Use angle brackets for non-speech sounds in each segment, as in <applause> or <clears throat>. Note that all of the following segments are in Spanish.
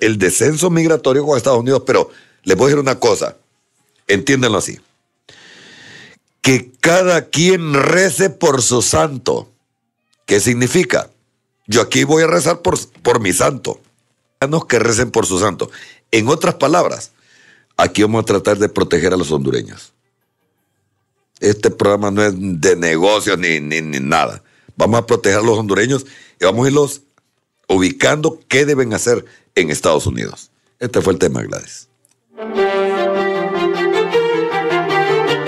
el descenso migratorio con Estados Unidos, pero les voy a decir una cosa, entiéndanlo así, que cada quien rece por su santo. ¿Qué significa? Yo aquí voy a rezar por, por mi santo. Que recen por su santo. En otras palabras, aquí vamos a tratar de proteger a los hondureños. Este programa no es de negocios ni, ni nada. Vamos a proteger a los hondureños y vamos a irlos ubicando qué deben hacer en Estados Unidos. Este fue el tema, Gladys.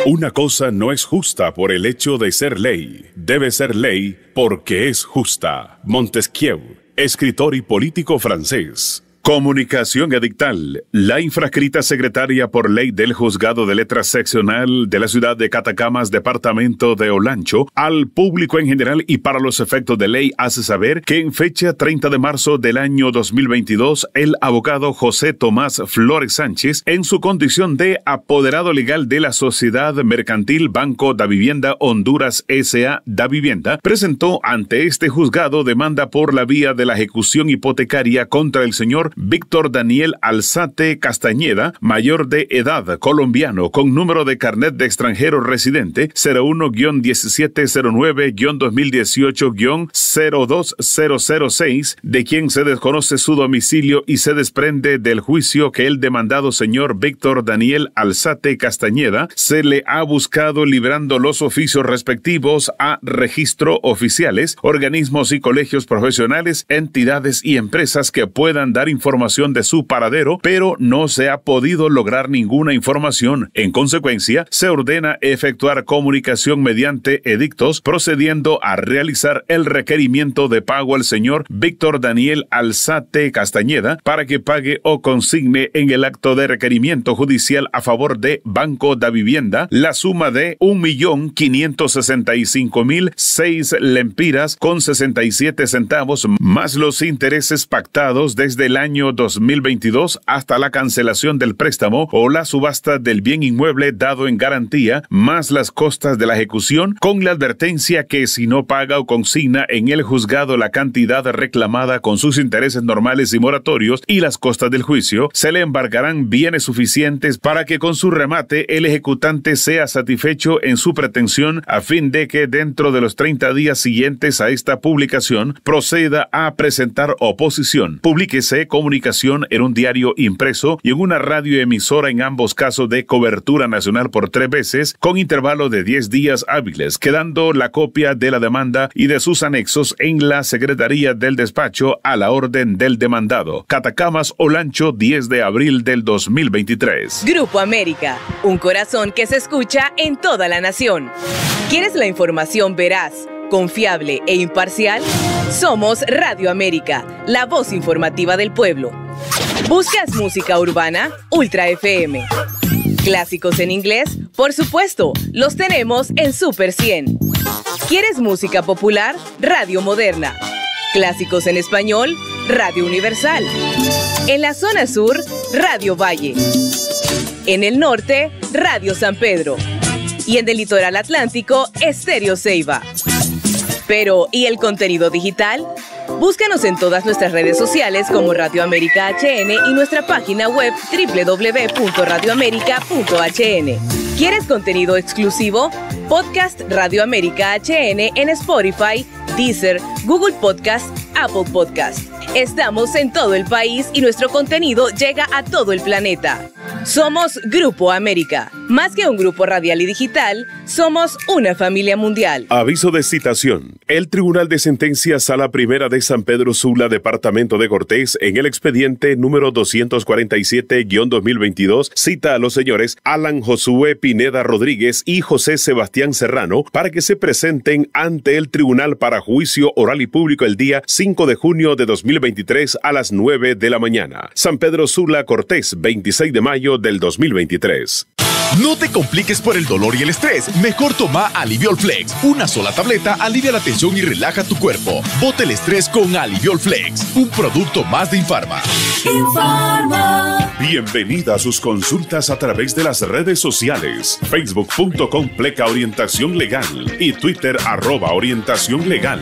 Una cosa no es justa por el hecho de ser ley, debe ser ley porque es justa. Montesquieu, escritor y político francés. Comunicación Edictal. La infrascrita secretaria por ley del Juzgado de Letras Seccional de la ciudad de Catacamas, departamento de Olancho, al público en general y para los efectos de ley hace saber que en fecha 30 de marzo del año 2022, el abogado José Tomás Flores Sánchez, en su condición de apoderado legal de la sociedad mercantil Banco da Vivienda Honduras S.A. da Vivienda, presentó ante este juzgado demanda por la vía de la ejecución hipotecaria contra el señor Víctor Daniel Alzate Castañeda, mayor de edad, colombiano, con número de carnet de extranjero residente 01-1709-2018-02006, de quien se desconoce su domicilio y se desprende del juicio que el demandado señor Víctor Daniel Alzate Castañeda se le ha buscado librando los oficios respectivos a registro oficiales, organismos y colegios profesionales, entidades y empresas que puedan dar información información de su paradero, pero no se ha podido lograr ninguna información. En consecuencia, se ordena efectuar comunicación mediante edictos, procediendo a realizar el requerimiento de pago al señor Víctor Daniel Alzate Castañeda para que pague o consigne en el acto de requerimiento judicial a favor de Banco da Vivienda la suma de 1.565.006 lempiras con 67 centavos más los intereses pactados desde el año 2022 hasta la cancelación del préstamo o la subasta del bien inmueble dado en garantía, más las costas de la ejecución, con la advertencia que si no paga o consigna en el juzgado la cantidad reclamada con sus intereses normales y moratorios y las costas del juicio, se le embargarán bienes suficientes para que con su remate el ejecutante sea satisfecho en su pretensión a fin de que dentro de los 30 días siguientes a esta publicación proceda a presentar oposición. Publíquese con comunicación en un diario impreso y en una radioemisora en ambos casos de cobertura nacional por tres veces con intervalo de 10 días hábiles, quedando la copia de la demanda y de sus anexos en la Secretaría del Despacho a la orden del demandado. Catacamas Olancho, 10 de abril del 2023. Grupo América, un corazón que se escucha en toda la nación. ¿Quieres la información verás confiable e imparcial? Somos Radio América, la voz informativa del pueblo. ¿Buscas música urbana? Ultra FM. ¿Clásicos en inglés? Por supuesto, los tenemos en Super 100. ¿Quieres música popular? Radio Moderna. ¿Clásicos en español? Radio Universal. En la zona sur, Radio Valle. En el norte, Radio San Pedro. Y en el litoral atlántico, Estéreo Ceiba. Pero, ¿y el contenido digital? Búscanos en todas nuestras redes sociales como Radio América HN y nuestra página web www.radioamerica.hn. ¿Quieres contenido exclusivo? Podcast Radio América HN en Spotify, Deezer, Google Podcast, Apple Podcast Estamos en todo el país y nuestro contenido llega a todo el planeta. Somos Grupo América. Más que un grupo radial y digital, somos una familia mundial. Aviso de citación. El Tribunal de Sentencia Sala Primera de San Pedro Sula, Departamento de Cortés, en el expediente número 247-2022, cita a los señores Alan Josué Pineda Rodríguez y José Sebastián Serrano para que se presenten ante el Tribunal para Juicio Oral y Público el día 5 de junio de 2022 a las 9 de la mañana. San Pedro Sula Cortés, 26 de mayo del 2023. No te compliques por el dolor y el estrés. Mejor toma Aliviol Flex. Una sola tableta alivia la tensión y relaja tu cuerpo. Bote el estrés con Aliviol Flex, un producto más de Infarma. Infarma. Bienvenida a sus consultas a través de las redes sociales. Facebook.com pleca orientación legal y Twitter arroba orientación legal.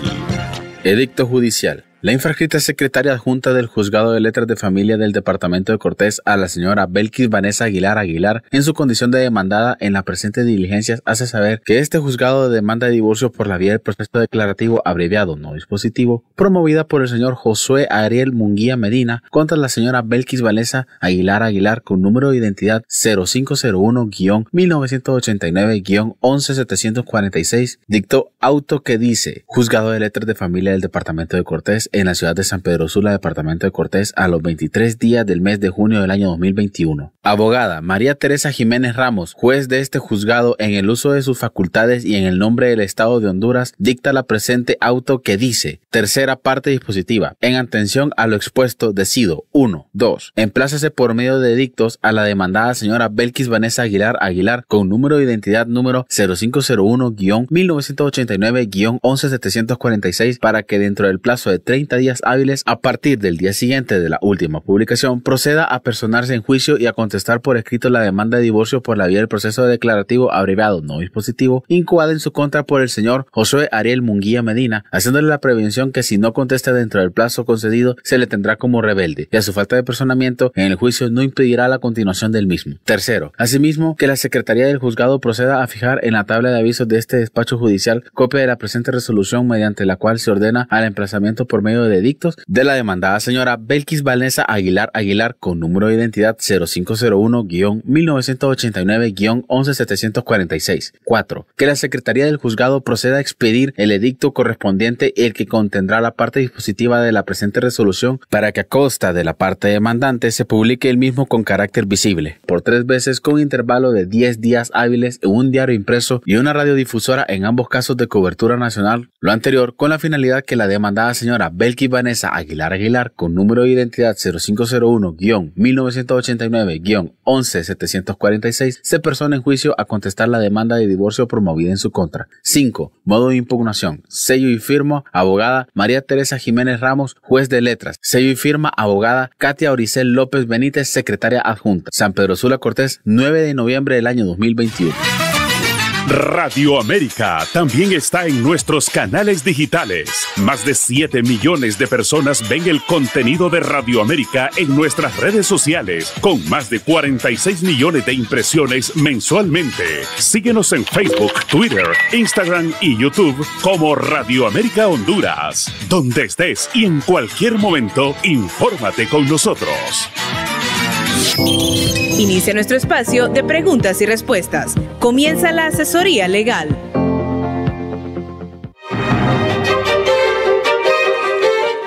Edicto judicial la infrascrita secretaria adjunta del Juzgado de Letras de Familia del Departamento de Cortés a la señora Belkis Vanessa Aguilar Aguilar, en su condición de demandada en la presente diligencia hace saber que este juzgado de demanda de divorcio por la vía del proceso declarativo abreviado no dispositivo, promovida por el señor Josué Ariel Munguía Medina contra la señora Belkis Vanessa Aguilar Aguilar con número de identidad 0501-1989-11746, dictó auto que dice Juzgado de Letras de Familia del Departamento de Cortés en la ciudad de San Pedro Sula, departamento de Cortés, a los 23 días del mes de junio del año 2021. Abogada María Teresa Jiménez Ramos, juez de este juzgado, en el uso de sus facultades y en el nombre del Estado de Honduras, dicta la presente auto que dice, tercera parte dispositiva, en atención a lo expuesto, decido 1. 2. Emplázase por medio de dictos a la demandada señora Belkis Vanessa Aguilar Aguilar con número de identidad número 0501-1989-11746 para que dentro del plazo de 30 30 días hábiles a partir del día siguiente de la última publicación, proceda a personarse en juicio y a contestar por escrito la demanda de divorcio por la vía del proceso declarativo abreviado no dispositivo, incubada en su contra por el señor José Ariel Munguía Medina, haciéndole la prevención que si no contesta dentro del plazo concedido, se le tendrá como rebelde y a su falta de personamiento en el juicio no impedirá la continuación del mismo. Tercero, asimismo, que la Secretaría del Juzgado proceda a fijar en la tabla de avisos de este despacho judicial copia de la presente resolución mediante la cual se ordena al emplazamiento por medio de edictos de la demandada señora Belkis Valneza Aguilar Aguilar con número de identidad 0501-1989-11746. 4. Que la Secretaría del Juzgado proceda a expedir el edicto correspondiente el que contendrá la parte dispositiva de la presente resolución para que a costa de la parte demandante se publique el mismo con carácter visible, por tres veces con intervalo de 10 días hábiles en un diario impreso y una radiodifusora en ambos casos de cobertura nacional, lo anterior con la finalidad que la demandada señora Belki Vanessa Aguilar Aguilar con número de identidad 0501-1989-11746 se persona en juicio a contestar la demanda de divorcio promovida en su contra. 5. Modo de impugnación. Sello y firma abogada María Teresa Jiménez Ramos, juez de letras. Sello y firma abogada Katia Oricel López Benítez, secretaria adjunta. San Pedro Sula Cortés, 9 de noviembre del año 2021. Radio América también está en nuestros canales digitales. Más de 7 millones de personas ven el contenido de Radio América en nuestras redes sociales, con más de 46 millones de impresiones mensualmente. Síguenos en Facebook, Twitter, Instagram y YouTube como Radio América Honduras. Donde estés y en cualquier momento, infórmate con nosotros. Inicia nuestro espacio de preguntas y respuestas. Comienza la asesoría legal.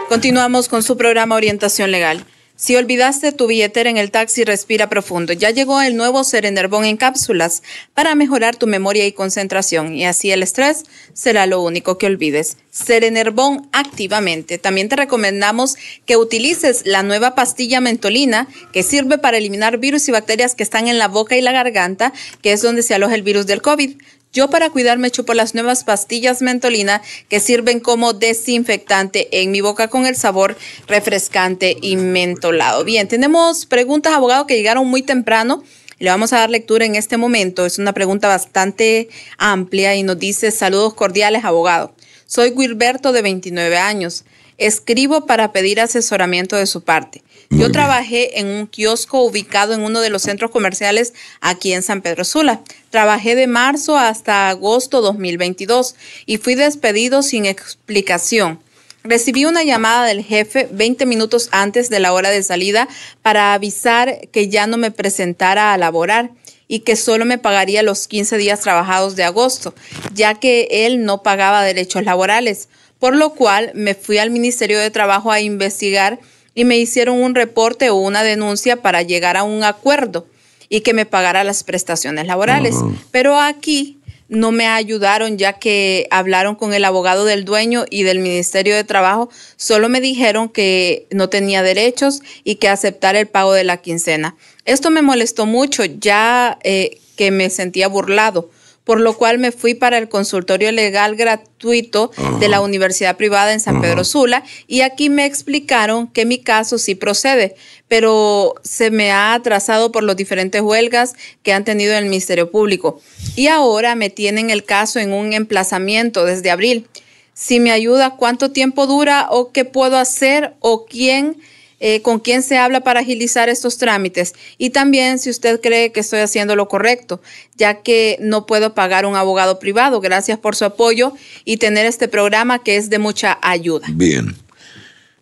Continuamos con su programa Orientación Legal. Si olvidaste tu billetera en el taxi, respira profundo. Ya llegó el nuevo Serenerbón en cápsulas para mejorar tu memoria y concentración. Y así el estrés será lo único que olvides. Serenerbón activamente. También te recomendamos que utilices la nueva pastilla mentolina que sirve para eliminar virus y bacterias que están en la boca y la garganta, que es donde se aloja el virus del COVID. Yo para cuidarme chupo las nuevas pastillas mentolina que sirven como desinfectante en mi boca con el sabor refrescante y mentolado. Bien, tenemos preguntas, abogado, que llegaron muy temprano. Le vamos a dar lectura en este momento. Es una pregunta bastante amplia y nos dice saludos cordiales, abogado. Soy Wilberto de 29 años. Escribo para pedir asesoramiento de su parte. Yo trabajé en un kiosco ubicado en uno de los centros comerciales aquí en San Pedro Sula. Trabajé de marzo hasta agosto 2022 y fui despedido sin explicación. Recibí una llamada del jefe 20 minutos antes de la hora de salida para avisar que ya no me presentara a laborar y que solo me pagaría los 15 días trabajados de agosto, ya que él no pagaba derechos laborales, por lo cual me fui al Ministerio de Trabajo a investigar y me hicieron un reporte o una denuncia para llegar a un acuerdo y que me pagara las prestaciones laborales. Pero aquí no me ayudaron ya que hablaron con el abogado del dueño y del Ministerio de Trabajo, solo me dijeron que no tenía derechos y que aceptar el pago de la quincena. Esto me molestó mucho ya eh, que me sentía burlado por lo cual me fui para el consultorio legal gratuito de la Universidad Privada en San Pedro Sula y aquí me explicaron que mi caso sí procede, pero se me ha atrasado por las diferentes huelgas que han tenido el Ministerio Público. Y ahora me tienen el caso en un emplazamiento desde abril. Si me ayuda, ¿cuánto tiempo dura o qué puedo hacer o quién? Eh, con quién se habla para agilizar estos trámites y también si usted cree que estoy haciendo lo correcto, ya que no puedo pagar un abogado privado. Gracias por su apoyo y tener este programa que es de mucha ayuda. Bien.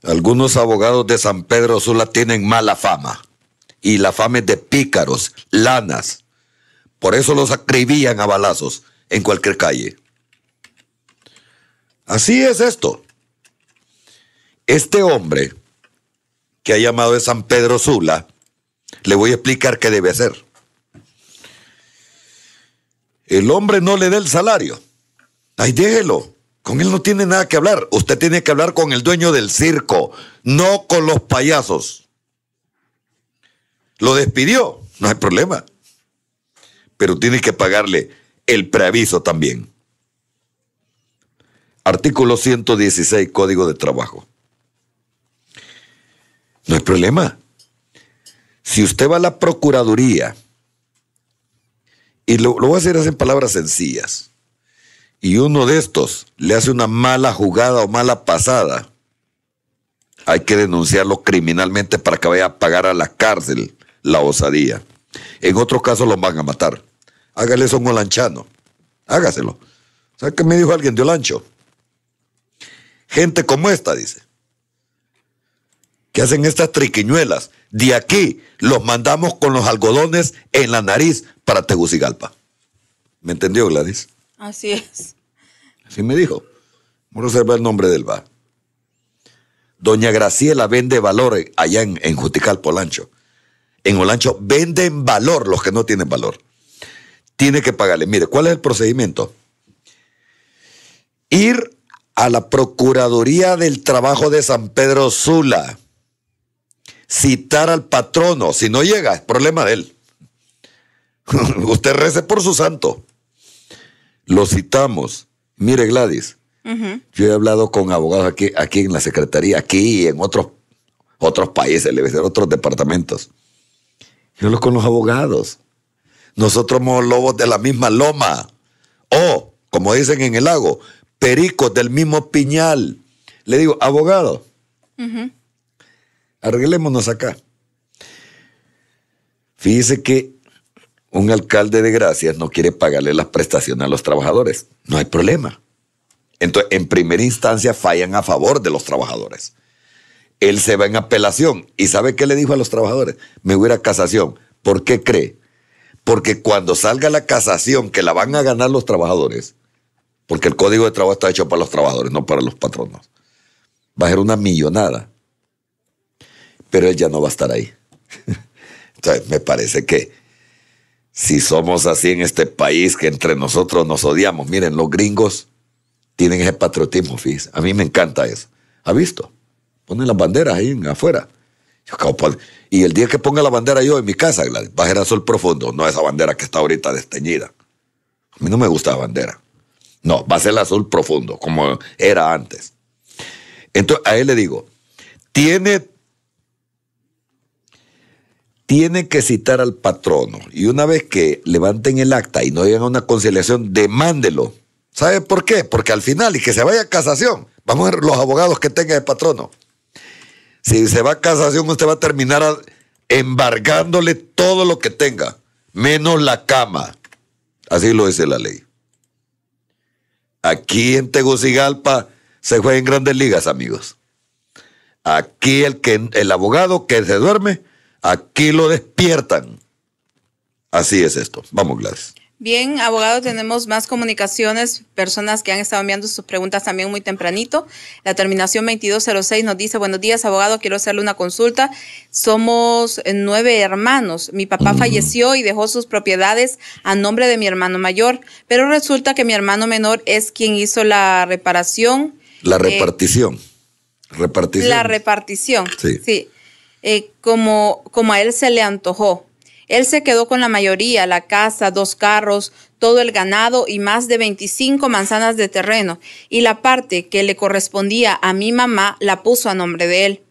Algunos abogados de San Pedro Sula tienen mala fama. Y la fama es de pícaros, lanas. Por eso los acribían a balazos en cualquier calle. Así es esto. Este hombre que ha llamado de San Pedro Sula, le voy a explicar qué debe hacer. El hombre no le dé el salario. Ahí déjelo. Con él no tiene nada que hablar. Usted tiene que hablar con el dueño del circo, no con los payasos. Lo despidió, no hay problema. Pero tiene que pagarle el preaviso también. Artículo 116, Código de Trabajo. No hay problema. Si usted va a la Procuraduría, y lo, voy a hacer en palabras sencillas, y uno de estos le hace una mala jugada o mala pasada, hay que denunciarlo criminalmente para que vaya a pagar a la cárcel la osadía. En otro caso los van a matar. Hágale eso a un olanchano. Hágaselo. ¿Sabes qué me dijo alguien de Olancho? Gente como esta, dice. Que hacen estas triquiñuelas. De aquí los mandamos con los algodones en la nariz para Tegucigalpa. ¿Me entendió, Gladys? Así es. Así me dijo. Vamos a reservar el nombre del va Doña Graciela vende valor allá en, en Jutical, Polancho. En Olancho venden valor los que no tienen valor. Tiene que pagarle. Mire, ¿cuál es el procedimiento? Ir a la Procuraduría del Trabajo de San Pedro Sula. Citar al patrono. Si no llega, es problema de él. <laughs> Usted rece por su santo. Lo citamos. Mire, Gladys, yo he hablado con abogados aquí, aquí en la Secretaría, aquí y en otros, otros países, debe ser otros departamentos. Yo hablo con los abogados. Nosotros somos lobos de la misma loma. O, como dicen en el lago, pericos del mismo piñal. Le digo, abogado, arreglémonos acá. Fíjese que un alcalde de gracias no quiere pagarle las prestaciones a los trabajadores. No hay problema. Entonces, en primera instancia fallan a favor de los trabajadores. Él se va en apelación. ¿Y sabe qué le dijo a los trabajadores? Me voy a, ir a casación. ¿Por qué cree? Porque cuando salga la casación que la van a ganar los trabajadores, porque el código de trabajo está hecho para los trabajadores, no para los patronos, va a ser una millonada. Pero él ya no va a estar ahí. <laughs> Entonces, me parece que si somos así en este país que entre nosotros nos odiamos, miren, los gringos tienen ese patriotismo, A mí me encanta eso. ¿Ha visto? Ponen las banderas ahí afuera. Y el día que ponga la bandera yo en mi casa, va a ser azul profundo, no esa bandera que está ahorita desteñida. A mí no me gusta la bandera. No, va a ser azul profundo, como era antes. Entonces, a él le digo, tiene tiene que citar al patrono y una vez que levanten el acta y no llegan a una conciliación, demándelo. ¿Sabe por qué? Porque al final, y que se vaya a casación, vamos a ver los abogados que tenga el patrono. Si se va a casación, usted va a terminar embargándole todo lo que tenga, menos la cama. Así lo dice la ley. Aquí en Tegucigalpa se juega en grandes ligas, amigos. Aquí el, que, el abogado que se duerme Aquí lo despiertan. Así es esto. Vamos, Gladys. Bien, abogado, tenemos más comunicaciones, personas que han estado enviando sus preguntas también muy tempranito. La terminación 2206 nos dice, buenos días, abogado, quiero hacerle una consulta. Somos eh, nueve hermanos. Mi papá falleció y dejó sus propiedades a nombre de mi hermano mayor, pero resulta que mi hermano menor es quien hizo la reparación. La eh, repartición. repartición. La repartición. Sí. sí. Eh, como, como a él se le antojó. Él se quedó con la mayoría, la casa, dos carros, todo el ganado y más de 25 manzanas de terreno, y la parte que le correspondía a mi mamá la puso a nombre de él.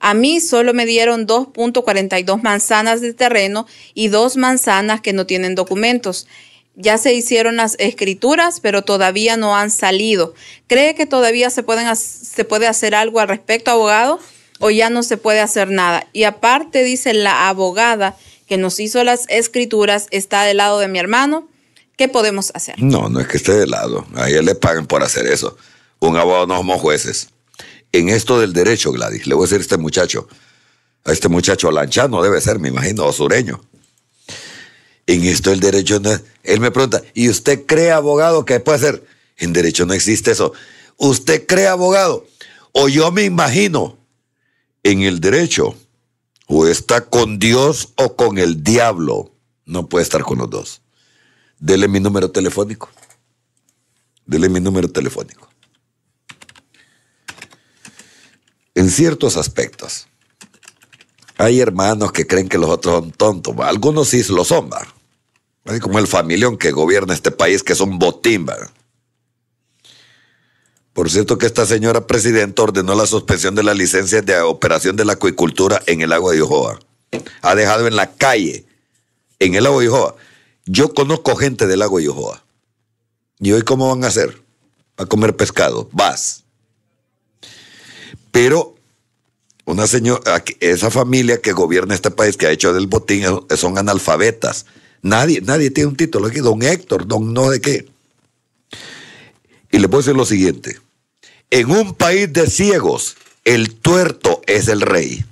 A mí solo me dieron 2.42 manzanas de terreno y dos manzanas que no tienen documentos. Ya se hicieron las escrituras, pero todavía no han salido. ¿Cree que todavía se puede hacer algo al respecto, abogado? o ya no se puede hacer nada. Y aparte dice la abogada que nos hizo las escrituras está del lado de mi hermano. ¿Qué podemos hacer? No, no es que esté del lado. A él le pagan por hacer eso. Un abogado no somos jueces. En esto del derecho, Gladys, le voy a decir a este muchacho, a este muchacho lanchano debe ser, me imagino, o sureño. En esto del derecho no es. Él me pregunta, ¿y usted cree, abogado, que puede ser? En derecho no existe eso. ¿Usted cree, abogado? O yo me imagino en el derecho. O está con Dios o con el diablo. No puede estar con los dos. Dele mi número telefónico. Dele mi número telefónico. En ciertos aspectos, hay hermanos que creen que los otros son tontos. Algunos sí lo son, como el familión que gobierna este país, que son botín, por cierto que esta señora presidenta ordenó la suspensión de la licencia de operación de la acuicultura en el agua de Ojoa. Ha dejado en la calle, en el agua de Ojoa. Yo conozco gente del agua de Ojoa. ¿Y hoy cómo van a hacer? A comer pescado. Vas. Pero una señora, esa familia que gobierna este país, que ha hecho del botín, son analfabetas. Nadie, nadie tiene un título aquí. Don Héctor, don no de qué. Y le puedo decir lo siguiente. En un país de ciegos, el tuerto es el rey.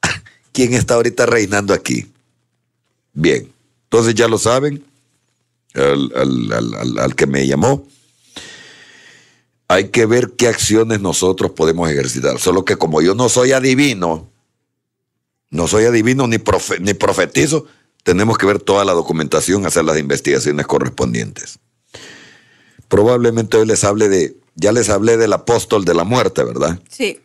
<laughs> ¿Quién está ahorita reinando aquí? Bien, entonces ya lo saben, al, que me llamó. Hay que ver qué acciones nosotros podemos ejercitar. Solo que como yo no soy adivino, no soy adivino ni, ni profetizo, tenemos que ver toda la documentación, hacer las investigaciones correspondientes. Probablemente hoy les hable de ya les hablé del apóstol de la muerte, ¿verdad? Sí.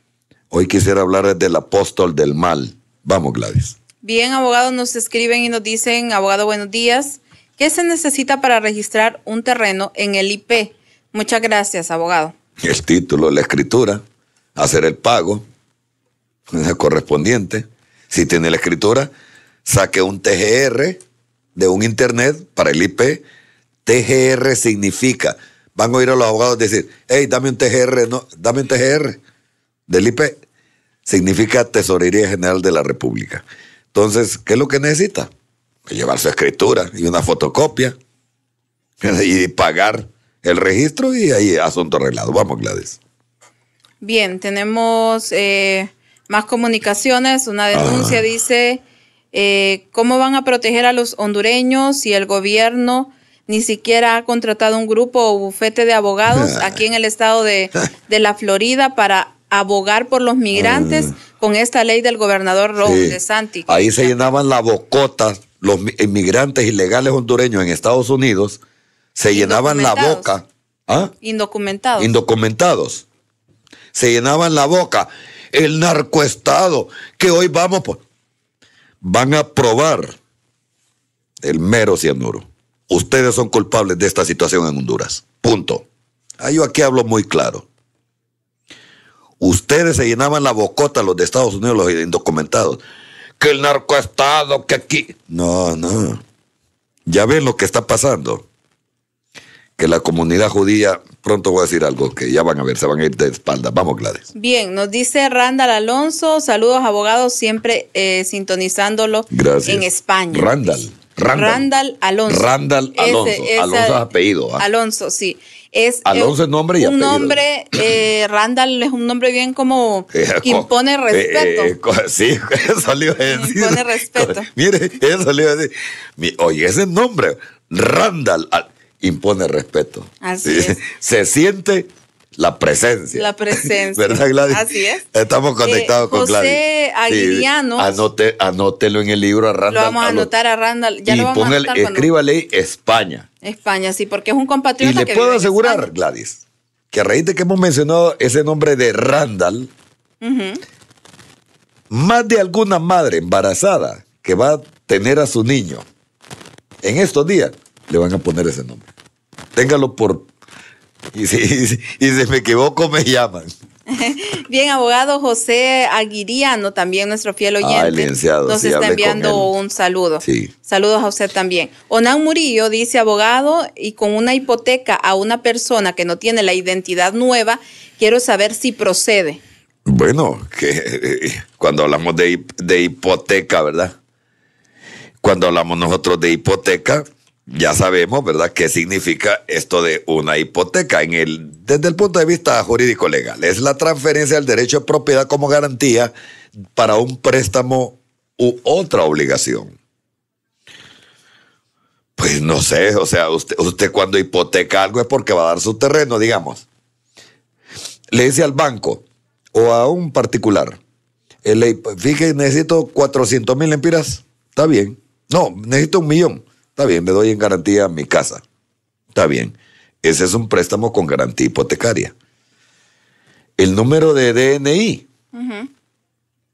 Hoy quisiera hablar del apóstol del mal. Vamos, Gladys. Bien, abogados nos escriben y nos dicen, abogado, buenos días. ¿Qué se necesita para registrar un terreno en el IP? Muchas gracias, abogado. El título, la escritura, hacer el pago correspondiente. Si tiene la escritura, saque un TGR de un internet para el IP. TGR significa van a oír a los abogados decir, hey, dame un TGR, no, dame un TGR. Del significa Tesorería General de la República. Entonces, ¿qué es lo que necesita? Llevar su escritura y una fotocopia <laughs> y pagar el registro y ahí asunto arreglado. Vamos, Gladys. Bien, tenemos eh, más comunicaciones. Una denuncia ah. dice, eh, ¿cómo van a proteger a los hondureños si el gobierno ni siquiera ha contratado un grupo o bufete de abogados ah. aquí en el estado ah. de, la Florida para abogar por los migrantes ah. con esta ley del gobernador Ron de Santi. Ahí se llenaban la bocota los inmigrantes ilegales hondureños en Estados Unidos, se llenaban la boca. Indocumentados. Indocumentados. Se llenaban la boca. El narcoestado, que hoy vamos por... Van a probar el mero cianuro ustedes son culpables de esta situación en Honduras. Punto. yo aquí hablo muy claro. Ustedes se llenaban la bocota los de Estados Unidos, los indocumentados. Que el narcoestado, que aquí. No, no. Ya ven lo que está pasando. Que la comunidad judía, pronto voy a decir algo que ya van a ver, se van a ir de espaldas. Vamos, Gladys. Bien, nos dice Randall Alonso, saludos abogados, siempre eh, sintonizándolo en España. Randall. Randall, Alonso. Randall Alonso. Alonso es apellido. ¿ah? Alonso, sí. Es, Alonso es nombre y apellido. Un nombre, eh, Randall es un nombre bien como <laughs> eh, impone eh, respeto. sí, <laughs> eso le iba <laughs> a decir. Impone respeto. Mire, eso le iba a decir. Oye, ese nombre, Randall, impone respeto. Así es. Se siente la presencia. La presencia. <laughs> ¿Verdad, Gladys? Así es. Estamos conectados eh, con Gladys. José Aguiriano. anote, anótelo en el libro a Randall. Lo vamos a anotar a Randall. Ya lo vamos a anotar escríbale España. España, sí, porque es un compatriota. Y le puedo asegurar, Gladys, que a raíz de que hemos mencionado ese nombre de Randall, más de alguna madre embarazada que va a tener a su niño en estos días le van a poner ese nombre. Téngalo por y si, y me equivoco, me llaman. <laughs> Bien, abogado José Aguiriano, también nuestro fiel ah, oyente, nos está enviando un saludo. Saludos a usted también. Onan Murillo dice, abogado, y con una hipoteca a una persona que no tiene la identidad nueva, quiero saber si procede. Bueno, que eh, cuando hablamos de, de hipoteca, ¿verdad? Cuando hablamos nosotros de hipoteca, ya sabemos, ¿verdad?, qué significa esto de una hipoteca. desde el punto de vista jurídico-legal, es la transferencia del derecho de propiedad como garantía para un préstamo u otra obligación. Pues no sé, o sea, usted, usted cuando hipoteca algo es porque va a dar su terreno, digamos. Le dice al banco o a un particular, eh, fíjese, necesito 400 mil empiras, está bien. No, necesito un millón Está bien, me doy en garantía mi casa. Está bien. Ese es un préstamo con garantía hipotecaria. El número de DNI.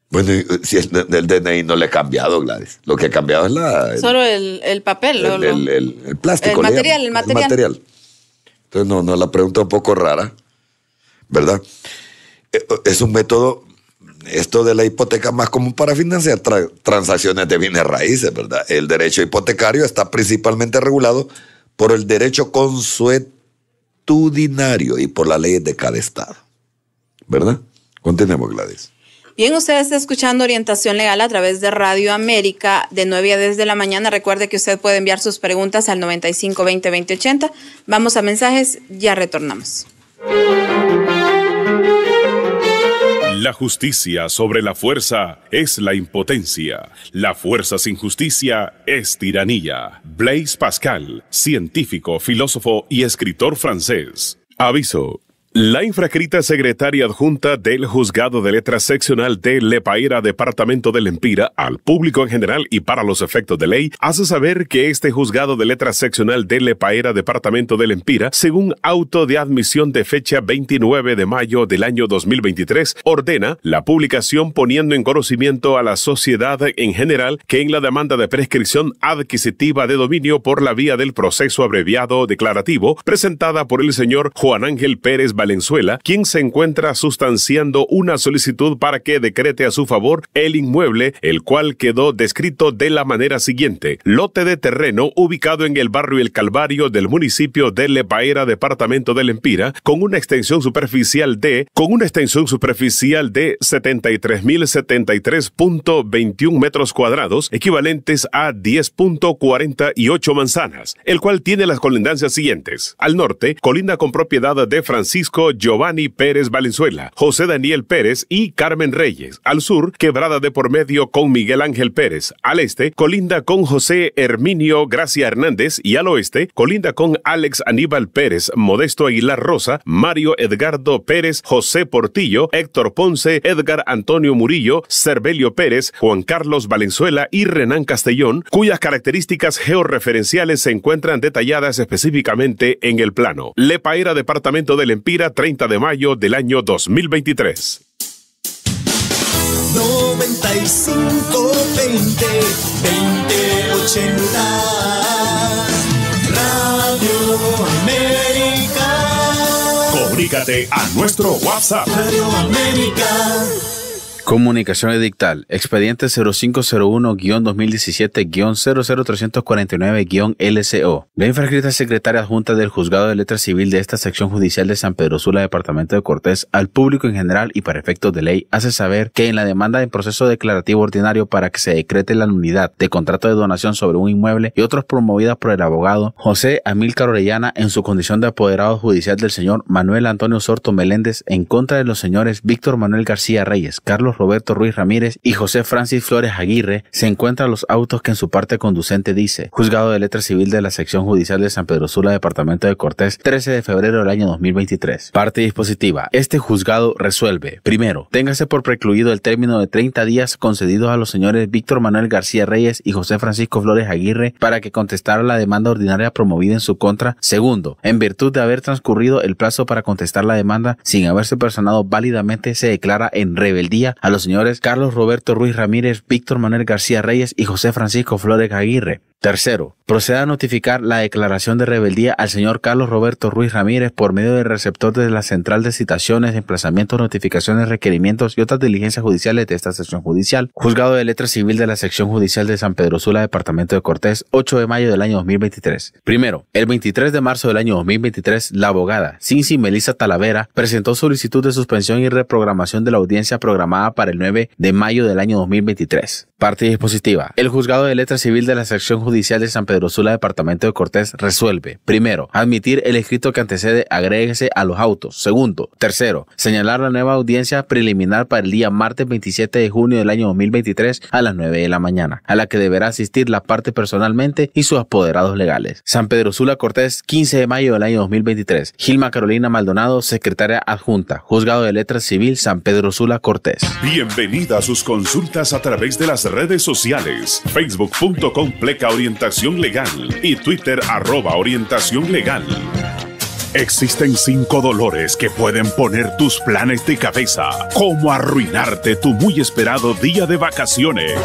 Bueno, eh, si el, DNI no le he cambiado, Gladys. Lo que ha cambiado es la. Solo el, el papel, el, el, plástico. Material, el material, el material. Entonces, no, no, la pregunta un poco rara, ¿verdad? Eh, eh, es un método esto de la hipoteca más común para financiar transacciones de bienes raíces, ¿verdad? El derecho hipotecario está principalmente regulado por el derecho consuetudinario y por las leyes de cada estado, ¿verdad? Continuemos, Gladys. Bien, usted está escuchando Orientación Legal a través de Radio América de 9 a 10 de la mañana. Recuerde que usted puede enviar sus preguntas al 95 20 20 Vamos a mensajes, ya retornamos. La justicia sobre la fuerza es la impotencia. La fuerza sin justicia es tiranía. Blaise Pascal, científico, filósofo y escritor francés. Aviso. La infracrita secretaria adjunta del Juzgado de Letras Seccional de Lepaera, Departamento del Empira, al público en general y para los efectos de ley, hace saber que este Juzgado de Letras Seccional de Lepaera, Departamento del Empira, según auto de admisión de fecha 29 de mayo del año 2023, ordena la publicación poniendo en conocimiento a la sociedad en general que en la demanda de prescripción adquisitiva de dominio por la vía del proceso abreviado declarativo presentada por el señor Juan Ángel Pérez Valenzuela, quien se encuentra sustanciando una solicitud para que decrete a su favor el inmueble, el cual quedó descrito de la manera siguiente. Lote de terreno ubicado en el barrio El Calvario del municipio de Lepaera, departamento del Empira, con una extensión superficial de, con una extensión superficial de 73.073.21 metros cuadrados, equivalentes a 10.48 manzanas, el cual tiene las colindancias siguientes. Al norte, colinda con propiedad de Francisco Giovanni Pérez Valenzuela, José Daniel Pérez y Carmen Reyes. Al sur, quebrada de por medio con Miguel Ángel Pérez. Al este, colinda con José Herminio Gracia Hernández y al oeste, colinda con Alex Aníbal Pérez, Modesto Aguilar Rosa, Mario Edgardo Pérez, José Portillo, Héctor Ponce, Edgar Antonio Murillo, Cervelio Pérez, Juan Carlos Valenzuela y Renán Castellón, cuyas características georreferenciales se encuentran detalladas específicamente en el plano. Lepaera departamento del Empira 30 de mayo del año 2023. 95 20 20 80 Radio América. Comunícate a nuestro WhatsApp. Radio América Comunicación edictal expediente 0501-2017-00349-LCO. La infrascrita secretaria adjunta del Juzgado de Letra Civil de esta sección judicial de San Pedro Sula, Departamento de Cortés, al público en general y para efectos de ley, hace saber que en la demanda en proceso declarativo ordinario para que se decrete la nulidad de contrato de donación sobre un inmueble y otros promovidas por el abogado José Amílcar Orellana en su condición de apoderado judicial del señor Manuel Antonio Sorto Meléndez en contra de los señores Víctor Manuel García Reyes, Carlos Roberto Ruiz Ramírez y José Francis Flores Aguirre, se encuentran los autos que en su parte conducente dice Juzgado de Letra Civil de la Sección Judicial de San Pedro Sula, Departamento de Cortés, 13 de febrero del año 2023. Parte dispositiva. Este juzgado resuelve. Primero, téngase por precluido el término de 30 días concedidos a los señores Víctor Manuel García Reyes y José Francisco Flores Aguirre para que contestara la demanda ordinaria promovida en su contra. Segundo, en virtud de haber transcurrido el plazo para contestar la demanda sin haberse personado válidamente, se declara en rebeldía a los señores Carlos Roberto Ruiz Ramírez, Víctor Manuel García Reyes y José Francisco Flores Aguirre. Tercero, proceda a notificar la declaración de rebeldía al señor Carlos Roberto Ruiz Ramírez por medio del receptor de la Central de Citaciones, Emplazamientos, Notificaciones, Requerimientos y otras diligencias judiciales de esta sección judicial, Juzgado de Letra Civil de la Sección Judicial de San Pedro Sula, Departamento de Cortés, 8 de mayo del año 2023. Primero, el 23 de marzo del año 2023, la abogada Cincy Melissa Talavera presentó solicitud de suspensión y reprogramación de la audiencia programada para el 9 de mayo del año 2023. Parte dispositiva. El juzgado de Letras civil de la sección judicial de San Pedro Sula, departamento de Cortés, resuelve. Primero, admitir el escrito que antecede agréguese a los autos. Segundo, tercero, señalar la nueva audiencia preliminar para el día martes 27 de junio del año 2023 a las 9 de la mañana, a la que deberá asistir la parte personalmente y sus apoderados legales. San Pedro Sula Cortés, 15 de mayo del año 2023. Gilma Carolina Maldonado, secretaria adjunta, Juzgado de Letras Civil San Pedro Sula Cortés. Bienvenida a sus consultas a través de las redes sociales, facebook.com pleca orientación legal y twitter arroba orientación legal. Existen cinco dolores que pueden poner tus planes de cabeza, como arruinarte tu muy esperado día de vacaciones.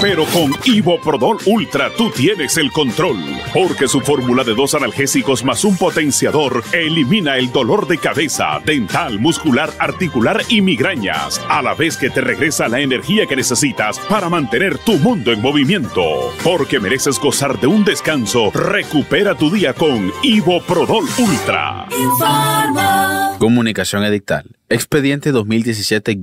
Pero con Prodol Ultra tú tienes el control, porque su fórmula de dos analgésicos más un potenciador elimina el dolor de cabeza, dental, muscular, articular y migrañas, a la vez que te regresa la energía que necesitas para mantener tu mundo en movimiento. Porque mereces gozar de un descanso, recupera tu día con Prodol Ultra. Ultra. Comunicación Edital Expediente 2017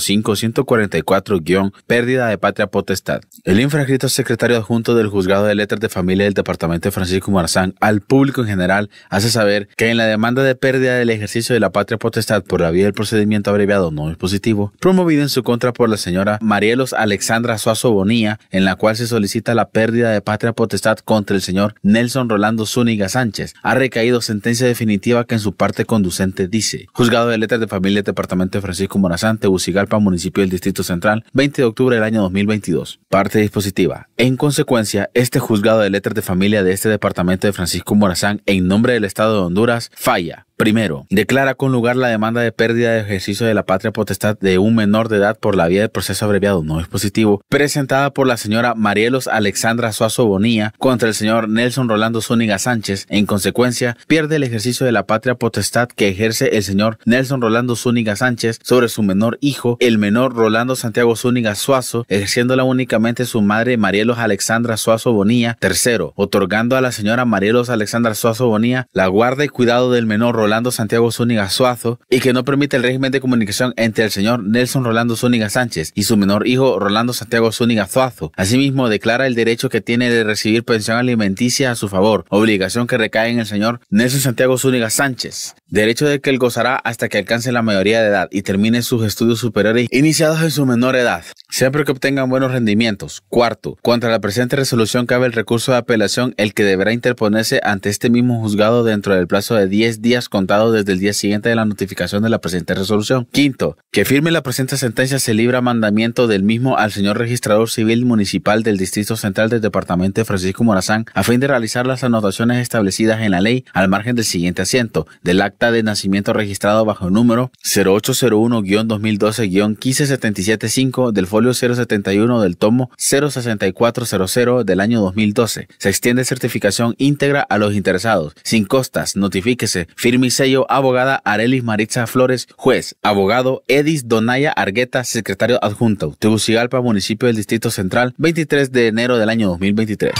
05 144 pérdida de patria potestad. El infraescrito secretario adjunto del Juzgado de Letras de Familia del Departamento de Francisco Marzán al público en general hace saber que en la demanda de pérdida del ejercicio de la patria potestad por la vía del procedimiento abreviado no es positivo, promovido en su contra por la señora Marielos Alexandra Suazo Bonía, en la cual se solicita la pérdida de patria potestad contra el señor Nelson Rolando Zúñiga Sánchez, ha recaído sentencia definitiva que en su parte conducente dice: Juzgado de Letras de Familia Departamento de Francisco Morazán Tegucigalpa, municipio del Distrito Central, 20 de octubre del año 2022. Parte dispositiva. En consecuencia, este juzgado de letras de familia de este Departamento de Francisco Morazán, en nombre del Estado de Honduras, falla Primero, declara con lugar la demanda de pérdida de ejercicio de la patria potestad de un menor de edad por la vía de proceso abreviado no dispositivo, presentada por la señora Marielos Alexandra Suazo Bonilla contra el señor Nelson Rolando Zúñiga Sánchez. En consecuencia, pierde el ejercicio de la patria potestad que ejerce el señor Nelson Rolando Zúñiga Sánchez sobre su menor hijo, el menor Rolando Santiago Zúñiga Suazo, ejerciéndola únicamente su madre Marielos Alexandra Suazo Bonilla. Tercero, otorgando a la señora Marielos Alexandra Suazo Bonilla la guarda y cuidado del menor Rolando Rolando Santiago Zúñiga Suazo y que no permite el régimen de comunicación entre el señor Nelson Rolando Zúñiga Sánchez y su menor hijo Rolando Santiago Zúñiga Suazo. Asimismo, declara el derecho que tiene de recibir pensión alimenticia a su favor, obligación que recae en el señor Nelson Santiago Zúñiga Sánchez, derecho de que él gozará hasta que alcance la mayoría de edad y termine sus estudios superiores iniciados en su menor edad. Siempre que obtengan buenos rendimientos. Cuarto, contra la presente resolución cabe el recurso de apelación, el que deberá interponerse ante este mismo juzgado dentro del plazo de 10 días contado desde el día siguiente de la notificación de la presente resolución. Quinto, que firme la presente sentencia se libra mandamiento del mismo al señor registrador civil municipal del Distrito Central del Departamento Francisco Morazán a fin de realizar las anotaciones establecidas en la ley al margen del siguiente asiento, del acta de nacimiento registrado bajo el número 0801-2012-15775 del folio 071 del tomo 06400 del año 2012. Se extiende certificación íntegra a los interesados, sin costas, notifíquese. Firme y sello, abogada Arelis Maritza Flores, juez, abogado Edis Donaya Argueta, secretario adjunto, Tegucigalpa, municipio del Distrito Central, 23 de enero del año 2023.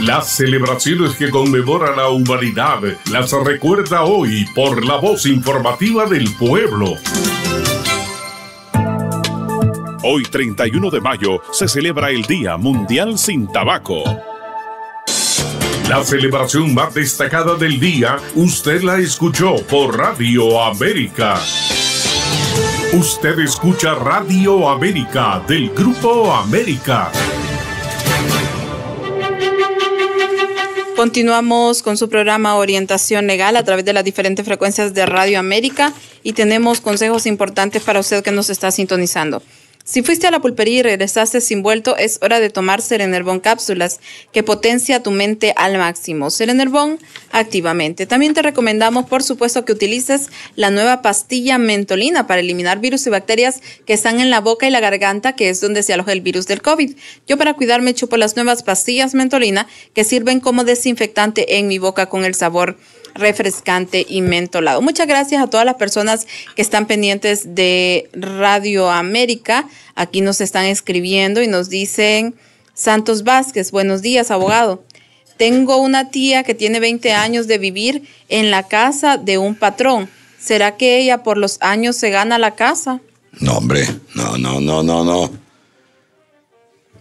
Las celebraciones que conmemoran la humanidad las recuerda hoy por la voz informativa del pueblo. Hoy 31 de mayo se celebra el Día Mundial sin Tabaco. La celebración más destacada del día, usted la escuchó por Radio América. Usted escucha Radio América del Grupo América. Continuamos con su programa Orientación Legal a través de las diferentes frecuencias de Radio América y tenemos consejos importantes para usted que nos está sintonizando. Si fuiste a la pulpería y regresaste sin vuelto, es hora de tomar Serenervon cápsulas que potencia tu mente al máximo. Serenervon activamente. También te recomendamos, por supuesto, que utilices la nueva pastilla mentolina para eliminar virus y bacterias que están en la boca y la garganta, que es donde se aloja el virus del COVID. Yo para cuidarme chupo las nuevas pastillas mentolina que sirven como desinfectante en mi boca con el sabor refrescante y mentolado. Muchas gracias a todas las personas que están pendientes de Radio América. Aquí nos están escribiendo y nos dicen Santos Vázquez, buenos días, abogado. Tengo una tía que tiene 20 años de vivir en la casa de un patrón. ¿Será que ella por los años se gana la casa? No, hombre, no, no, no, no, no.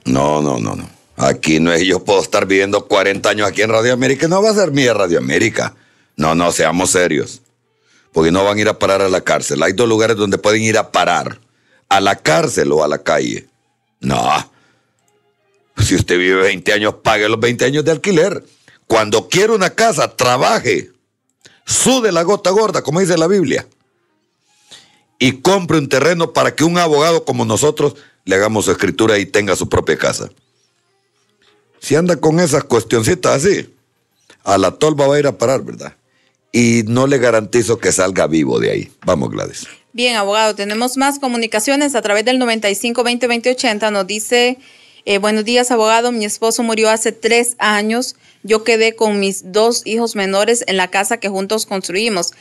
No, no, no, no. Aquí no es, yo puedo estar viviendo 40 años aquí en Radio América, no va a ser mía Radio América. No, no, seamos serios. Porque no van a ir a parar a la cárcel. Hay dos lugares donde pueden ir a parar. A la cárcel o a la calle. No. Si usted vive 20 años, pague los 20 años de alquiler. Cuando quiera una casa, trabaje. Sude la gota gorda, como dice la Biblia. Y compre un terreno para que un abogado como nosotros le hagamos su escritura y tenga su propia casa. Si anda con esas cuestioncitas así, a la tolva va a ir a parar, ¿verdad? y no le garantizo que salga vivo de ahí. Vamos, Gladys. Bien, abogado, tenemos más comunicaciones a través del 95 20 80 Nos dice, eh, buenos días, abogado, mi esposo murió hace tres años. Yo quedé con mis dos hijos menores en la casa que juntos construimos.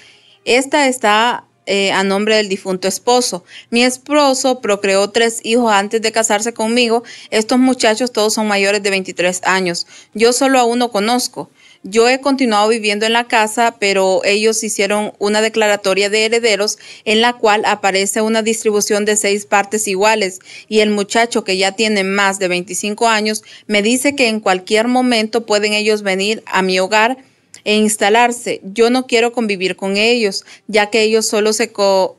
Esta está eh, a nombre del difunto esposo. Mi esposo procreó tres hijos antes de casarse conmigo. Estos muchachos todos son mayores de 23 años. Yo solo a uno conozco. Yo he continuado viviendo en la casa, pero ellos hicieron una declaratoria de herederos en la cual aparece una distribución de seis partes iguales y el muchacho que ya tiene más de 25 años me dice que en cualquier momento pueden ellos venir a mi hogar e instalarse. Yo no quiero convivir con ellos, ya que ellos solo se,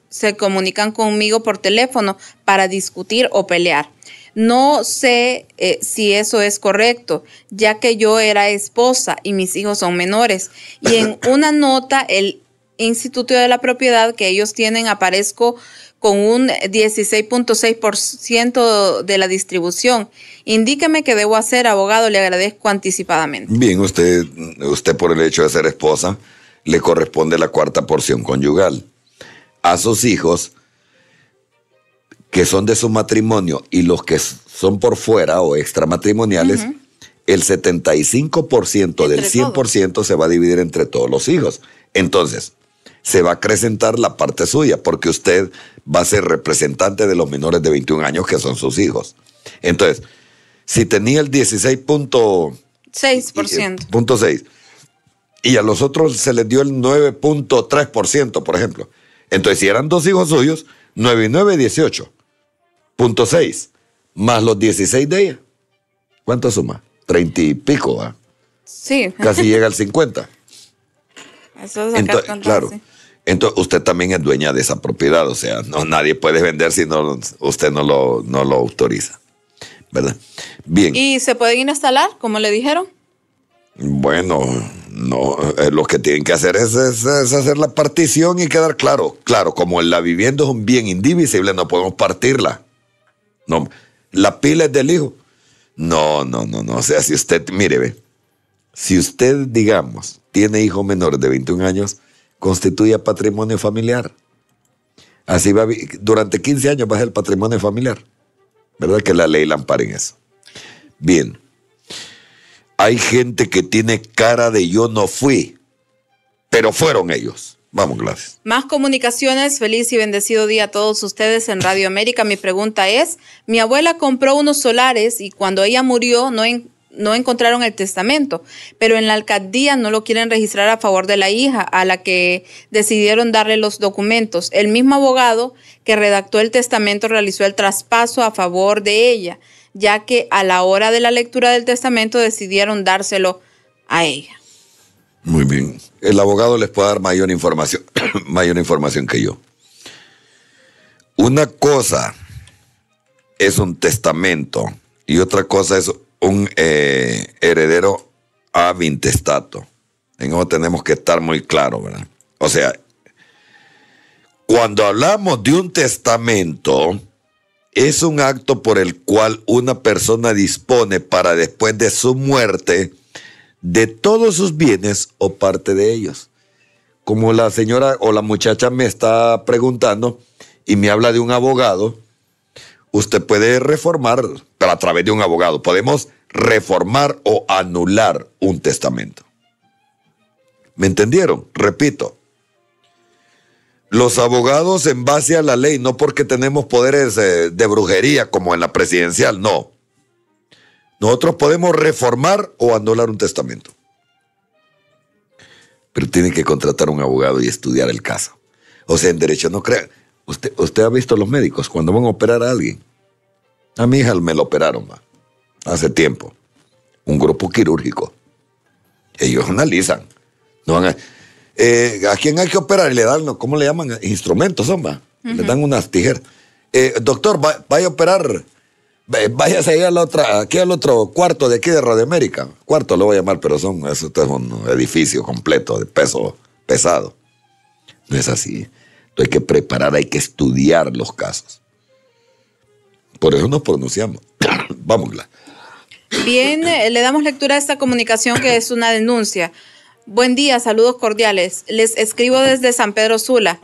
se comunican conmigo por teléfono para discutir o pelear. No sé eh, si eso es correcto, ya que yo era esposa y mis hijos son menores. Y en <coughs> una nota, el Instituto de la Propiedad que ellos tienen, aparezco con un 16.6% de la distribución. Indíqueme que debo hacer, abogado, le agradezco anticipadamente. Bien, usted, usted por el hecho de ser esposa, le corresponde la cuarta porción conyugal. A sus hijos que son de su matrimonio y los que son por fuera o extramatrimoniales, el 75% del 100% se va a dividir entre todos los hijos. Entonces, se va a acrecentar la parte suya, porque usted va a ser representante de los menores de 21 años que son sus hijos. Entonces, si tenía el 16.6%. y a los otros se les dio el 9.3%, por ejemplo. Entonces, si eran dos hijos suyos, 9 y 9, 18. Punto 6. Más los 16 de ella. ¿Cuánto suma? Treinta y pico, ¿ah? Sí. Casi llega al 50. Eso es Entonces, claro. Entonces, usted también es dueña de esa propiedad, o sea, no, nadie puede vender si no, usted no lo, lo autoriza. ¿Verdad? Bien. ¿Y se pueden instalar, como le dijeron? Bueno, no, eh, lo que tienen que hacer es, hacer la partición y quedar claro. Claro, como la vivienda es un bien indivisible, no podemos partirla. No, la pila es del hijo. No, no, no, no. O sea, si usted, mire, ve, si usted, digamos, tiene hijo menor de 21 años, constituye patrimonio familiar. Así va, durante 15 años va a ser el patrimonio familiar. ¿Verdad? Que la ley la ampara en eso. Bien. Hay gente que tiene cara de yo no fui, pero fueron ellos. Vamos, gracias. Más comunicaciones. Feliz y bendecido día a todos ustedes en Radio América. Mi pregunta es, mi abuela compró unos solares y cuando ella murió no, no encontraron el testamento, pero en la alcaldía no lo quieren registrar a favor de la hija, a la que decidieron darle los documentos. El mismo abogado que redactó el testamento realizó el traspaso a favor de ella, ya que a la hora de la lectura del testamento decidieron dárselo a ella. Muy bien. El abogado les puede dar mayor información, <coughs> mayor información que yo. Una cosa es un testamento y otra cosa es un eh, heredero ab intestato. En eso tenemos que estar muy claro, ¿verdad? O sea, cuando hablamos de un testamento, es un acto por el cual una persona dispone para después de su muerte de todos sus bienes o parte de ellos. Como la señora o la muchacha me está preguntando y me habla de un abogado, usted puede reformar, pero a través de un abogado, podemos reformar o anular un testamento. ¿Me entendieron? Repito, los abogados en base a la ley, no porque tenemos poderes eh, de brujería como en la presidencial, no. Nosotros podemos reformar o anular un testamento. Pero tiene que contratar un abogado y estudiar el caso. O sea, en derecho no crean. Usted, usted ha visto a los médicos cuando van a operar a alguien. A mi hija me lo operaron hace tiempo. Un grupo quirúrgico. Ellos analizan. No eh, a, quién hay que operar? Y le dan, ¿cómo le llaman? Instrumentos, son, Le dan unas tijeras. Eh, doctor, va, vaya a operar Váyase ahí a la otra, aquí al otro cuarto de aquí de Radio América. Cuarto lo voy a llamar, pero son, es un edificio completo de peso pesado. No es así. Entonces hay que preparar, hay que estudiar los casos. Por eso nos pronunciamos. <coughs> Vámonos. Bien, eh, le damos lectura a esta comunicación que es una denuncia. Buen día, saludos cordiales. Les escribo desde San Pedro Sula.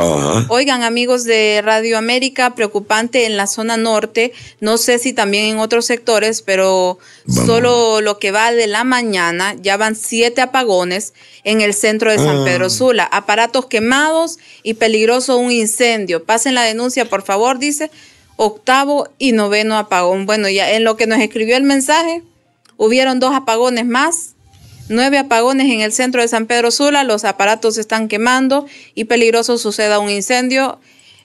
Oigan, amigos de Radio América, preocupante en la zona norte, no sé si también en otros sectores, pero solo lo que va de la mañana, ya van siete apagones en el centro de San ah. Pedro Sula. Aparatos quemados y peligroso un incendio. Pasen la denuncia, por favor, dice octavo y noveno apagón. Bueno, ya en lo que nos escribió el mensaje, hubieron dos apagones más Nueve apagones en el centro de San Pedro Sula, los aparatos están quemando y peligroso suceda un incendio.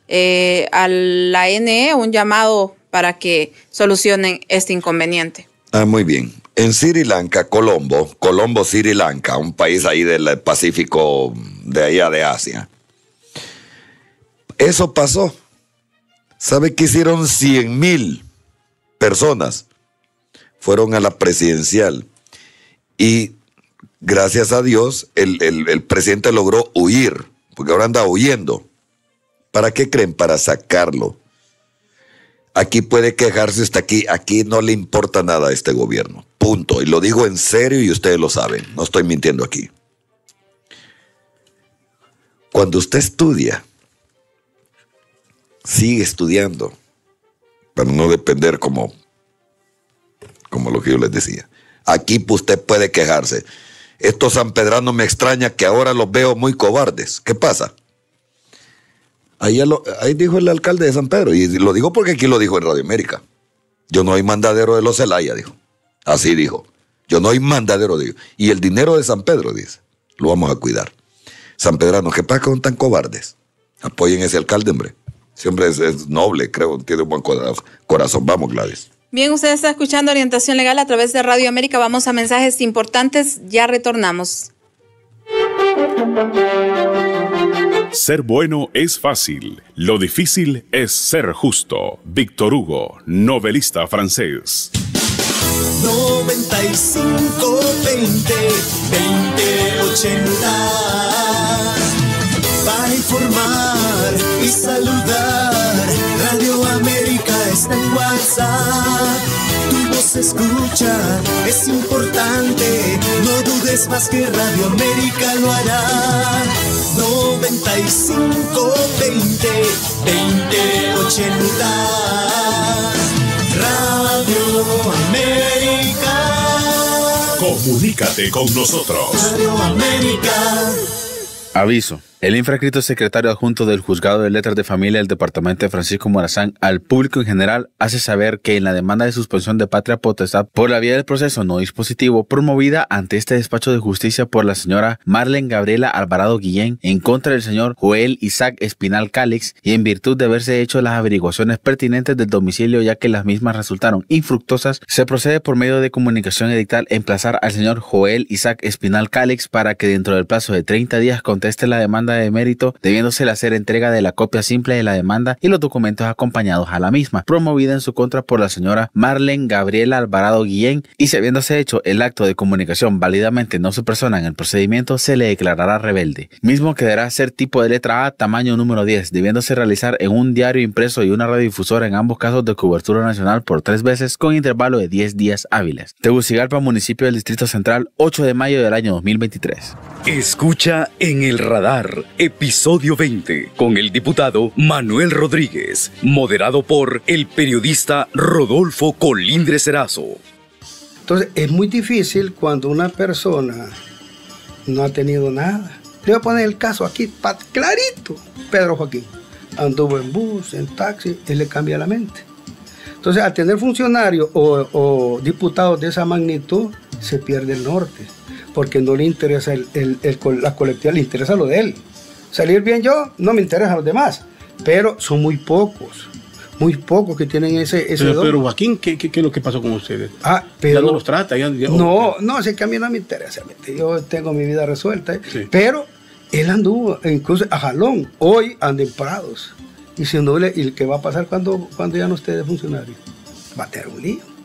Eh, a la NE un llamado para que solucionen este inconveniente. Ah, muy bien. En Sri Lanka, Colombo, Colombo, Sri Lanka, un país ahí del Pacífico, de allá de Asia. Eso pasó. ¿Sabe qué hicieron 100 mil personas? Fueron a la presidencial y gracias a Dios, el, presidente logró huir, porque ahora anda huyendo. ¿Para qué creen? Para sacarlo. Aquí puede quejarse hasta aquí, aquí no le importa nada a este gobierno. Punto. Y lo digo en serio y ustedes lo saben, no estoy mintiendo aquí. Cuando usted estudia, sigue estudiando para no depender como, como lo que yo les decía. Aquí usted puede quejarse. Estos sanpedranos me extraña que ahora los veo muy cobardes. ¿Qué pasa? Ahí, dijo el alcalde de San Pedro, y lo digo porque aquí lo dijo en Radio América. Yo no hay mandadero de los Celaya, dijo. Así dijo. Yo no hay mandadero, de ellos. Y el dinero de San Pedro, dice, lo vamos a cuidar. San Pedrano, ¿qué pasa con tan cobardes? Apoyen a ese alcalde, hombre. Siempre es, es noble, creo, tiene un buen corazón. Vamos, Gladys. Bien, usted está escuchando Orientación Legal a través de Radio América. Vamos a mensajes importantes. Ya retornamos. Ser bueno es fácil, lo difícil es ser justo. Víctor Hugo, novelista francés. 95 20 20 80 para informar y saludar en WhatsApp. Tu voz se escucha, es importante. No dudes más que Radio América lo hará. 95 20 20 80 Radio América. Comunícate con nosotros. Radio América. Aviso. El infracrito secretario adjunto del Juzgado de Letras de Familia del Departamento de Francisco Morazán al público en general hace saber que en la demanda de suspensión de patria potestad por la vía del proceso no dispositivo promovida ante este despacho de justicia por la señora Marlene Gabriela Alvarado Guillén en contra del señor Joel Isaac Espinal Cálix y en virtud de haberse hecho las averiguaciones pertinentes del domicilio ya que las mismas resultaron infructuosas, se procede por medio de comunicación edital emplazar al señor Joel Isaac Espinal Cálix para que dentro del plazo de 30 días conteste la demanda de mérito, debiéndosele hacer entrega de la copia simple de la demanda y los documentos acompañados a la misma, promovida en su contra por la señora Marlene Gabriela Alvarado Guillén, y si habiéndose hecho el acto de comunicación válidamente no su persona en el procedimiento, se le declarará rebelde. Mismo quedará ser tipo de letra A, tamaño número 10, debiéndose realizar en un diario impreso y una radiodifusora en ambos casos de cobertura nacional por tres veces con intervalo de 10 días hábiles. Tegucigalpa, municipio del Distrito Central, 8 de mayo del año 2023. Escucha en el radar episodio 20, con el diputado Manuel Rodríguez, moderado por el periodista Rodolfo Colindres Erazo. Entonces, es muy difícil cuando una persona no ha tenido nada. Le voy a poner el caso aquí, clarito, Pedro Joaquín. Anduvo en bus, en taxi, él le cambia la mente. Entonces, al tener funcionarios o, o diputados de esa magnitud, se pierde el norte porque no le interesa la colectiva le interesa lo de él. Salir bien yo, no me interesa a los demás, pero son muy pocos. Muy pocos que tienen ese, ese pero, Joaquín, ¿qué, es lo que pasó con ustedes? Ah, pero, ya no los trata. Ya, no, no, es que a mí no me interesa. Yo tengo mi vida resuelta. Eh. Pero él anduvo incluso a jalón. Hoy anden parados. Y si no, ¿y qué va a pasar cuando, cuando ya no esté de funcionario? Va a tener un lío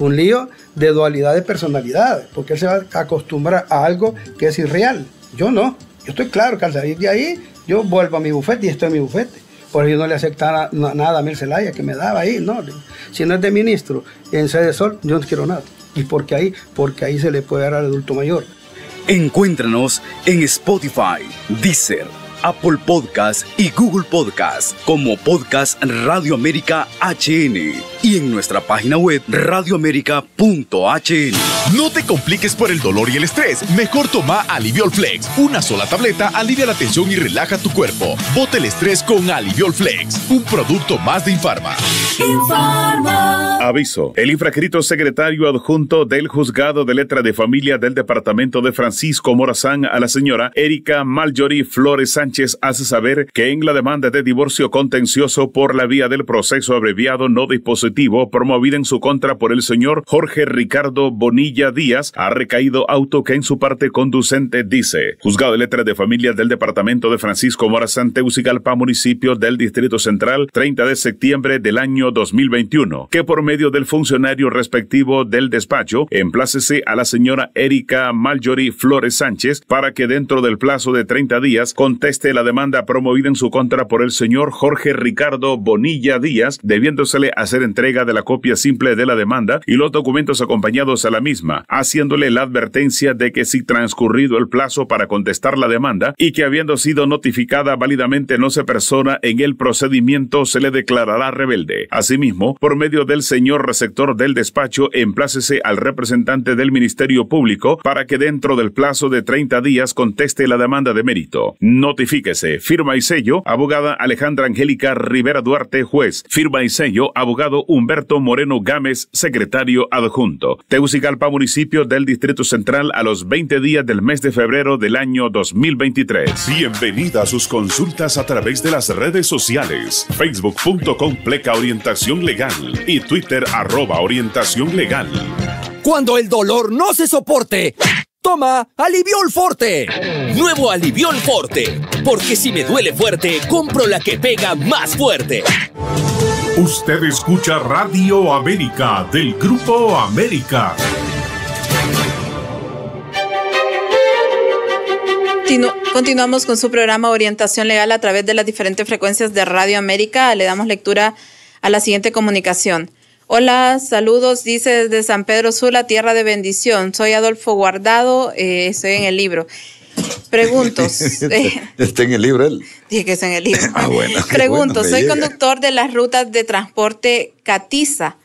un lío de dualidad de personalidades, porque él se va a acostumbrar a algo que es irreal. Yo no, yo estoy claro que al salir de ahí, yo vuelvo a mi bufete y estoy en mi bufete. Por eso yo no le aceptaba nada a Mercelaya que me daba ahí, no. Si no es de ministro en sede sol, yo no quiero nada. ¿Y por qué ahí? Porque ahí se le puede dar al adulto mayor. Encuéntranos en Spotify, Deezer, Apple Podcast y Google Podcast como Podcast Radio América HN y en nuestra página web Radioamérica.Hn. No te compliques por el dolor y el estrés. Mejor toma Aliviol Flex. Una sola tableta alivia la tensión y relaja tu cuerpo. Bote el estrés con Aliviol Flex, un producto más de Infarma. Infarma. Aviso. El infracrito secretario adjunto del Juzgado de Letra de Familia del Departamento de Francisco Morazán a la señora Erika Maljori Flores Sánchez Sánchez hace saber que en la demanda de divorcio contencioso por la vía del proceso abreviado no dispositivo promovida en su contra por el señor Jorge Ricardo Bonilla Díaz ha recaído auto que en su parte conducente dice Juzgado de Letras de Familia del Departamento de Francisco Mora galpa, municipio del Distrito Central, 30 de septiembre del año 2021, que por medio del funcionario respectivo del despacho emplácese a la señora Erika Mallory Flores Sánchez para que dentro del plazo de 30 días conteste la demanda promovida en su contra por el señor Jorge Ricardo Bonilla Díaz, debiéndosele hacer entrega de la copia simple de la demanda y los documentos acompañados a la misma, haciéndole la advertencia de que si transcurrido el plazo para contestar la demanda y que habiendo sido notificada válidamente no se persona en el procedimiento, se le declarará rebelde. Asimismo, por medio del señor receptor del despacho, emplácese al representante del Ministerio Público para que dentro del plazo de 30 días conteste la demanda de mérito. Identifíquese. Firma y sello, abogada Alejandra Angélica Rivera Duarte, juez. Firma y sello, abogado Humberto Moreno Gámez, secretario adjunto. Tegucigalpa, municipio del Distrito Central, a los 20 días del mes de febrero del año 2023. Bienvenida a sus consultas a través de las redes sociales. Facebook.com orientación legal y Twitter arroba orientación legal. Cuando el dolor no se soporte, Toma, Aliviol Forte. Nuevo Aliviol Forte. Porque si me duele fuerte, compro la que pega más fuerte. Usted escucha Radio América del Grupo América. continuamos con su programa Orientación Legal a través de las diferentes frecuencias de Radio América. Le damos lectura a la siguiente comunicación. Hola, saludos, dice de San Pedro Sula, tierra de bendición. Soy Adolfo Guardado, eh, estoy en el libro. Preguntos. <laughs> Este eh, ¿Está en el libro él? Dije que está en el libro. <laughs> ah, bueno. Pregunto, soy conductor de las rutas de transporte Catiza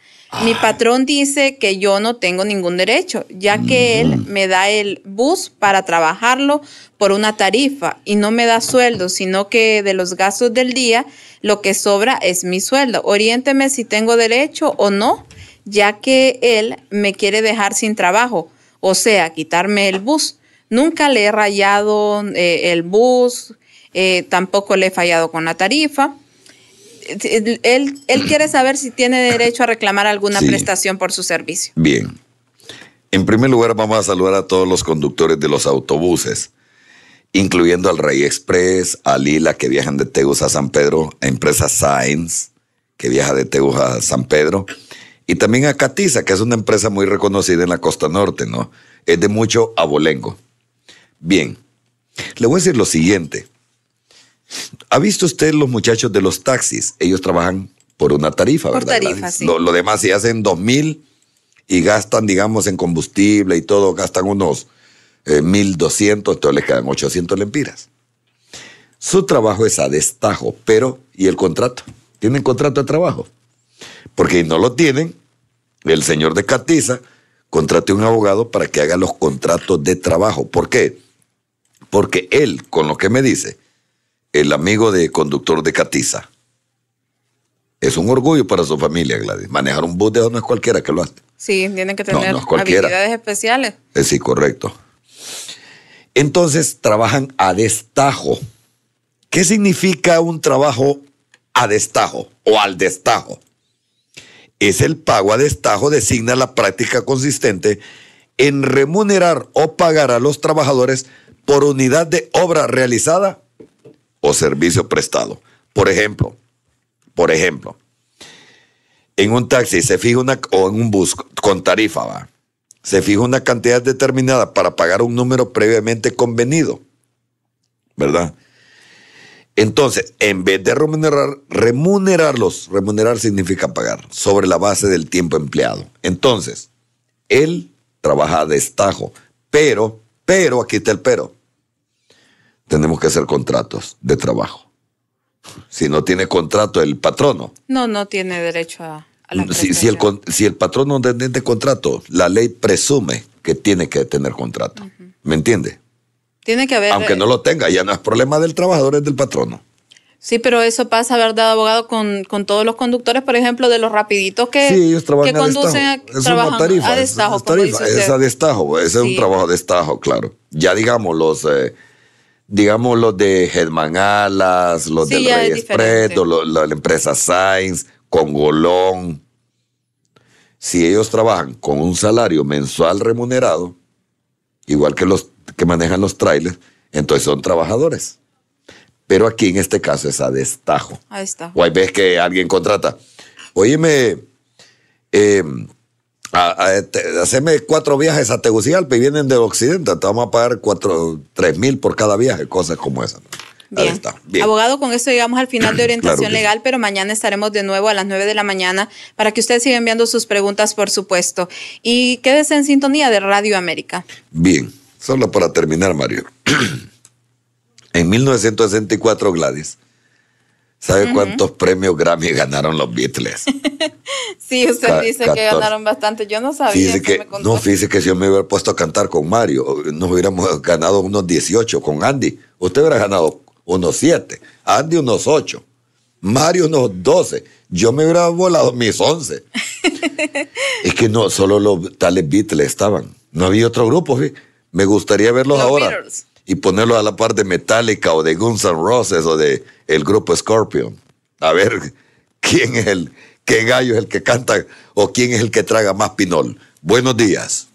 mi patrón dice que yo no tengo ningún derecho, ya que él me da el bus para trabajarlo por una tarifa y no me da sueldo, sino que de los gastos del día lo que sobra es mi sueldo. Oriénteme si tengo derecho o no, ya que él me quiere dejar sin trabajo, o sea, quitarme el bus. Nunca le he rayado eh, el bus, eh, tampoco le he fallado con la tarifa él, <clears throat> quiere saber si tiene derecho a reclamar alguna prestación por su servicio. Bien. En primer lugar, vamos a saludar a todos los conductores de los autobuses, incluyendo al Rey Express, a Lila, que viajan de Tegus a San Pedro, a Empresa Sainz que viaja de Tegus a San Pedro, y también a Catiza, que es una empresa muy reconocida en la costa norte, ¿no? Es de mucho abolengo. Bien, le voy a decir lo siguiente. ¿Ha visto usted los muchachos de los taxis? Ellos trabajan por una tarifa, por ¿verdad? Tarifa, sí. lo, demás, si hacen 2.000 y gastan, digamos, en combustible y todo, gastan unos eh, 1.200, entonces les quedan 800 lempiras. Su trabajo es a destajo, pero ¿y el contrato? ¿Tienen contrato de trabajo? Porque no lo tienen, el señor de Catiza contrate un abogado para que haga los contratos de trabajo. ¿Por qué? Porque él, con lo que me dice, el amigo de conductor de Catiza. Es un orgullo para su familia, Gladys. Manejar un bus de no es cualquiera que lo hace. Sí, tienen que tener es habilidades especiales. Eh, sí, correcto. Entonces trabajan a destajo. ¿Qué significa un trabajo a destajo o al destajo? Es el pago a destajo, designa la práctica consistente en remunerar o pagar a los trabajadores por unidad de obra realizada o servicio prestado. Por ejemplo, por ejemplo, en un taxi se fija una, o en un bus con tarifa, ¿va? se fija una cantidad determinada para pagar un número previamente convenido, ¿verdad? Entonces, en vez de remunerar, remunerarlos, remunerar significa pagar sobre la base del tiempo empleado. Entonces, él trabaja a destajo, pero, pero, aquí está el pero, tenemos que hacer contratos de trabajo. Si no tiene contrato el patrono. No, no tiene derecho a, si, el, patrono no tiene contrato, la ley presume que tiene que tener contrato. ¿Me entiende? Tiene que haber. Aunque eh, no lo tenga, ya no es problema del trabajador, es del patrono. Sí, pero eso pasa, ¿verdad, abogado? Con, todos los conductores, por ejemplo, de los rapiditos que, sí, ellos trabajan conducen a destajo. es a destajo. a destajo, ese es un trabajo de destajo, claro. Ya digamos, los, eh, digamos, los de Germán Alas, los de del Reyes la empresa Sainz, Congolón, si ellos trabajan con un salario mensual remunerado, igual que los que manejan los trailers, entonces son trabajadores. Pero aquí en este caso es a destajo. A destajo. O hay veces que alguien contrata. Óyeme, eh, este, haceme cuatro viajes a Tegucigalpa y vienen del occidente, te vamos a pagar cuatro, tres mil por cada viaje, cosas como esa Abogado, con esto llegamos al final de <clears throat> orientación legal, pero mañana estaremos de nuevo a las nueve de la mañana para que ustedes sigan enviando sus preguntas, por supuesto. Y quédese en sintonía de Radio América. Bien, solo para terminar, Mario. <clears throat> en 1964, Gladys, ¿Sabe cuántos premios Grammy ganaron los Beatles? <laughs> sí, usted dice que ganaron bastante. Yo no sabía. que, me contó. no, fíjese que si yo me hubiera puesto a cantar con Mario, nos hubiéramos ganado unos 18 con Andy. Usted hubiera ganado unos 7, Andy unos 8, Mario unos 12. Yo me hubiera volado mis 11. <laughs> es que no, solo los tales Beatles estaban. No había otro grupo. Me gustaría verlos ahora y ponerlo a la par de Metallica o de Guns N' Roses o de el grupo Scorpion. A ver quién es el, qué gallo es el que canta o quién es el que traga más pinol. Buenos días.